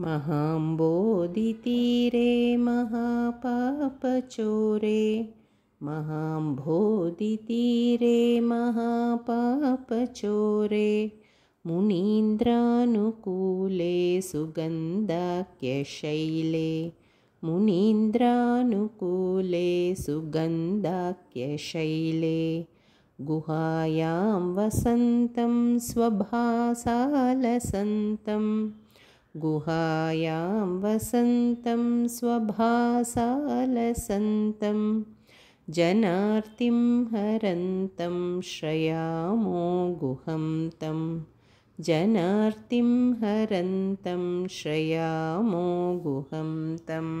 महाम्बोधितीरे महापापचोरे महाम्भोधितीरे महापापचोरे मुनीन्द्रानुकूले सुगन्धाक्यशैले मुनीन्द्रानुकूले सुगन्धाक्यशैले गुहायां वसन्तं स्वभासालसन्तम् गुहायां वसन्तं स्वभासालसन्तं जनार्तिं हरन्तं श्रयामो गुहन्तं जनार्तिं हरन्तं श्रयामो तम्